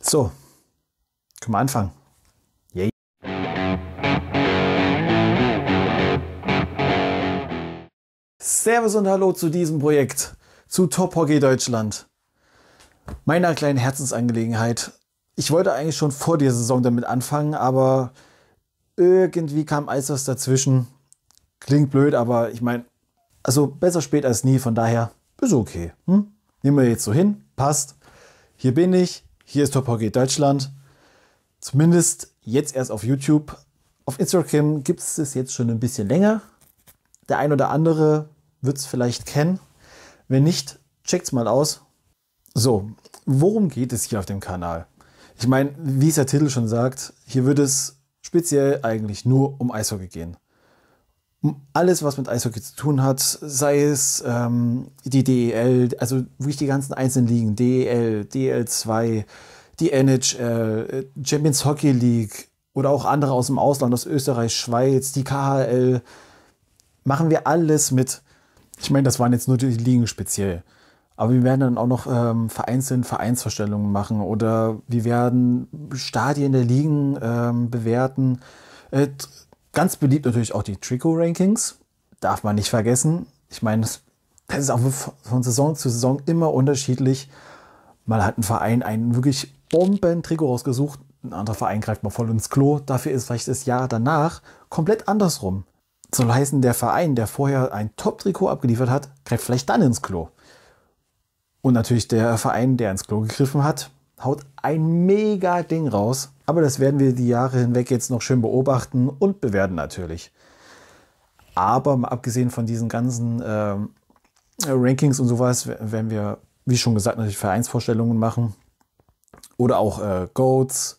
So, können wir anfangen. Yay. Servus und Hallo zu diesem Projekt, zu Top Hockey Deutschland. Meiner kleinen Herzensangelegenheit. Ich wollte eigentlich schon vor der Saison damit anfangen, aber irgendwie kam alles was dazwischen. Klingt blöd, aber ich meine, also besser spät als nie, von daher ist okay. Hm? nehmen wir jetzt so hin, passt. Hier bin ich, hier ist Top Hockey Deutschland. Zumindest jetzt erst auf YouTube. Auf Instagram gibt es es jetzt schon ein bisschen länger. Der ein oder andere wird es vielleicht kennen. Wenn nicht, checkt es mal aus. So, worum geht es hier auf dem Kanal? Ich meine, wie es der Titel schon sagt, hier würde es speziell eigentlich nur um Eishockey gehen alles, was mit Eishockey zu tun hat, sei es ähm, die DEL, also wirklich die ganzen einzelnen Ligen, DEL, DL2, e die NHL, äh, Champions Hockey League oder auch andere aus dem Ausland, aus Österreich, Schweiz, die KHL, machen wir alles mit. Ich meine, das waren jetzt nur die Ligen speziell. Aber wir werden dann auch noch ähm, vereinzelt Vereinsvorstellungen machen oder wir werden Stadien der Ligen ähm, bewerten. Äh, Ganz beliebt natürlich auch die trikot rankings Darf man nicht vergessen. Ich meine, das ist auch von Saison zu Saison immer unterschiedlich. Mal hat ein Verein einen wirklich Bomben-Trikot rausgesucht. Ein anderer Verein greift mal voll ins Klo. Dafür ist vielleicht das Jahr danach komplett andersrum. Soll heißen, der Verein, der vorher ein Top-Trikot abgeliefert hat, greift vielleicht dann ins Klo. Und natürlich der Verein, der ins Klo gegriffen hat, haut ein mega Ding raus, aber das werden wir die Jahre hinweg jetzt noch schön beobachten und bewerten natürlich. Aber mal abgesehen von diesen ganzen äh, Rankings und sowas, werden wir, wie schon gesagt, natürlich Vereinsvorstellungen machen. Oder auch äh, Goats,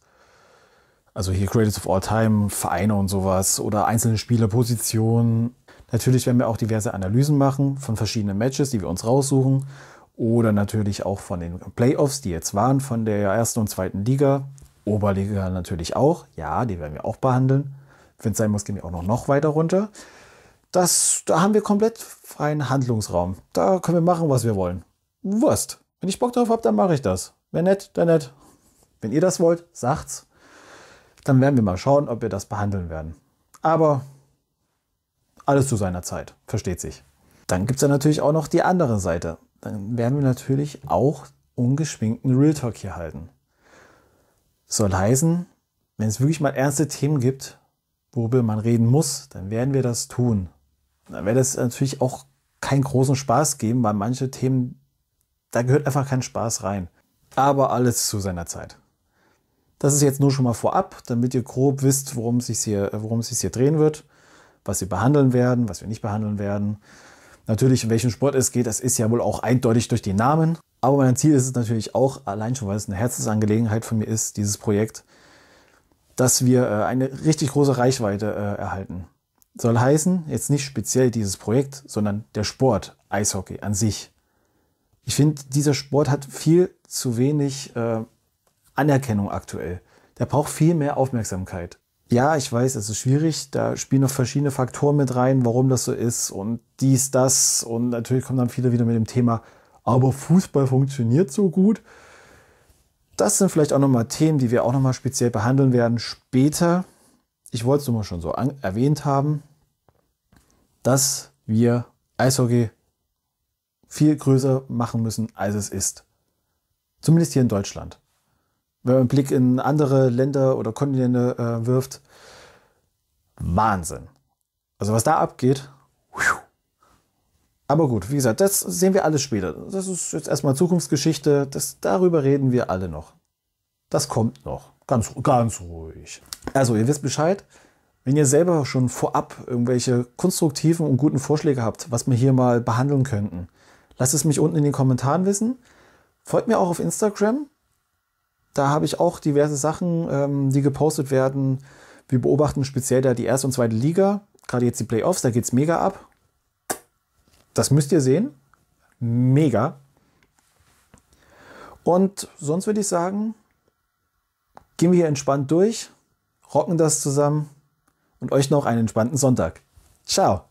also hier Greatest of All Time, Vereine und sowas. Oder einzelne Spielerpositionen. Natürlich werden wir auch diverse Analysen machen von verschiedenen Matches, die wir uns raussuchen. Oder natürlich auch von den Playoffs, die jetzt waren, von der ersten und zweiten Liga Oberliga natürlich auch. Ja, die werden wir auch behandeln. Wenn es sein muss, gehen wir auch noch, noch weiter runter. Das, da haben wir komplett freien Handlungsraum. Da können wir machen, was wir wollen. Wurst. Wenn ich Bock drauf habe, dann mache ich das. Wenn nett, dann nett. Wenn ihr das wollt, sagt's. Dann werden wir mal schauen, ob wir das behandeln werden. Aber alles zu seiner Zeit, versteht sich. Dann gibt es ja natürlich auch noch die andere Seite. Dann werden wir natürlich auch ungeschminkten Real Talk hier halten soll heißen, wenn es wirklich mal ernste Themen gibt, worüber man reden muss, dann werden wir das tun. Dann wird es natürlich auch keinen großen Spaß geben, weil manche Themen, da gehört einfach kein Spaß rein. Aber alles zu seiner Zeit. Das ist jetzt nur schon mal vorab, damit ihr grob wisst, worum es sich hier, worum es sich hier drehen wird, was wir behandeln werden, was wir nicht behandeln werden. Natürlich, in welchem Sport es geht, das ist ja wohl auch eindeutig durch den Namen. Aber mein Ziel ist es natürlich auch, allein schon, weil es eine Herzensangelegenheit von mir ist, dieses Projekt, dass wir äh, eine richtig große Reichweite äh, erhalten. Soll heißen, jetzt nicht speziell dieses Projekt, sondern der Sport Eishockey an sich. Ich finde, dieser Sport hat viel zu wenig äh, Anerkennung aktuell. Der braucht viel mehr Aufmerksamkeit. Ja, ich weiß, es ist schwierig. Da spielen noch verschiedene Faktoren mit rein, warum das so ist und dies, das. Und natürlich kommen dann viele wieder mit dem Thema aber Fußball funktioniert so gut. Das sind vielleicht auch nochmal Themen, die wir auch nochmal speziell behandeln werden später. Ich wollte es nur mal schon so erwähnt haben, dass wir Eishockey viel größer machen müssen, als es ist. Zumindest hier in Deutschland. Wenn man einen Blick in andere Länder oder Kontinente äh, wirft, Wahnsinn. Also was da abgeht, aber gut, wie gesagt, das sehen wir alles später. Das ist jetzt erstmal Zukunftsgeschichte. Das, darüber reden wir alle noch. Das kommt noch. Ganz, ganz ruhig. Also, ihr wisst Bescheid. Wenn ihr selber schon vorab irgendwelche konstruktiven und guten Vorschläge habt, was wir hier mal behandeln könnten, lasst es mich unten in den Kommentaren wissen. Folgt mir auch auf Instagram. Da habe ich auch diverse Sachen, ähm, die gepostet werden. Wir beobachten speziell da die erste und zweite Liga, gerade jetzt die Playoffs, da geht es mega ab. Das müsst ihr sehen. Mega. Und sonst würde ich sagen, gehen wir hier entspannt durch, rocken das zusammen und euch noch einen entspannten Sonntag. Ciao.